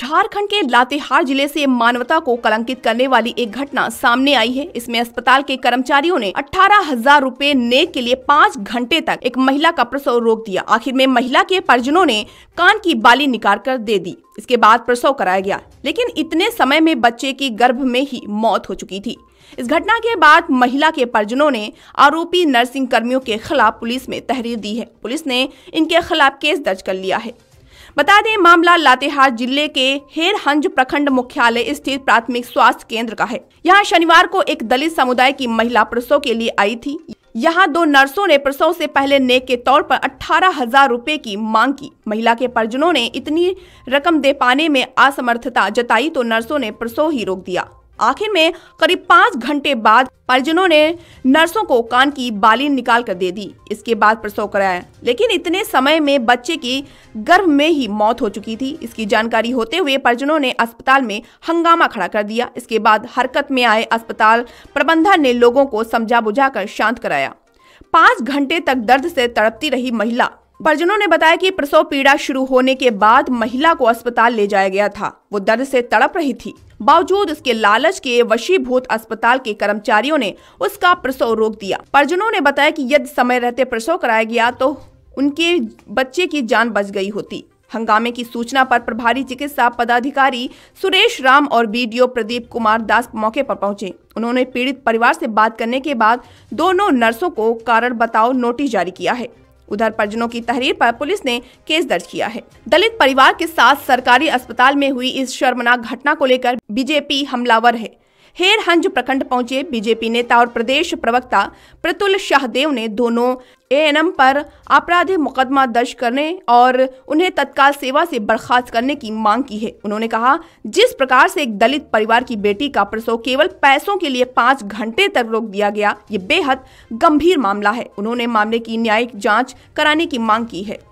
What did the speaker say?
झारखंड के लातेहार जिले से मानवता को कलंकित करने वाली एक घटना सामने आई है इसमें अस्पताल के कर्मचारियों ने अठारह हजार रूपए ने के लिए पाँच घंटे तक एक महिला का प्रसव रोक दिया आखिर में महिला के परिजनों ने कान की बाली निकाल कर दे दी इसके बाद प्रसव कराया गया लेकिन इतने समय में बच्चे की गर्भ में ही मौत हो चुकी थी इस घटना के बाद महिला के परिजनों ने आरोपी नर्सिंग कर्मियों के खिलाफ पुलिस में तहरीर दी है पुलिस ने इनके खिलाफ केस दर्ज कर लिया है बता दें मामला लातेहार जिले के हेरहंज प्रखंड मुख्यालय स्थित प्राथमिक स्वास्थ्य केंद्र का है यहाँ शनिवार को एक दलित समुदाय की महिला प्रसव के लिए आई थी यहाँ दो नर्सों ने प्रसव से पहले नेक के तौर पर अठारह हजार रूपए की मांग की महिला के परिजनों ने इतनी रकम दे पाने में असमर्थता जताई तो नर्सों ने प्रसव ही रोक दिया आखिर में करीब पाँच घंटे बाद परिजनों ने नर्सों को कान की बाली निकाल कर दे दी इसके बाद प्रसव कराया लेकिन इतने समय में बच्चे की गर्भ में ही मौत हो चुकी थी इसकी जानकारी होते हुए परिजनों ने अस्पताल में हंगामा खड़ा कर दिया इसके बाद हरकत में आए अस्पताल प्रबंधन ने लोगों को समझा बुझा कर शांत कराया पाँच घंटे तक दर्द से तड़पती रही महिला परिजनों ने बताया कि प्रसव पीड़ा शुरू होने के बाद महिला को अस्पताल ले जाया गया था वो दर्द से तड़प रही थी बावजूद उसके लालच के वशीभूत अस्पताल के कर्मचारियों ने उसका प्रसव रोक दिया परिजनों ने बताया कि यदि समय रहते प्रसव कराया गया तो उनके बच्चे की जान बच गई होती हंगामे की सूचना पर प्रभारी चिकित्सा पदाधिकारी सुरेश राम और बी प्रदीप कुमार दास मौके पर पहुंचे उन्होंने पीड़ित परिवार से बात करने के बाद दोनों नर्सों को कारण बताओ नोटिस जारी किया है उधर परिजनों की तहरीर पर पुलिस ने केस दर्ज किया है दलित परिवार के साथ सरकारी अस्पताल में हुई इस शर्मनाक घटना को लेकर बीजेपी हमलावर है हेरहंज प्रखंड पहुंचे बीजेपी नेता और प्रदेश प्रवक्ता प्रतुल शाहदेव ने दोनों एएनएम पर आपराधिक मुकदमा दर्ज करने और उन्हें तत्काल सेवा से बर्खास्त करने की मांग की है उन्होंने कहा जिस प्रकार से एक दलित परिवार की बेटी का प्रसव केवल पैसों के लिए पाँच घंटे तक रोक दिया गया ये बेहद गंभीर मामला है उन्होंने मामले की न्यायिक जाँच कराने की मांग की है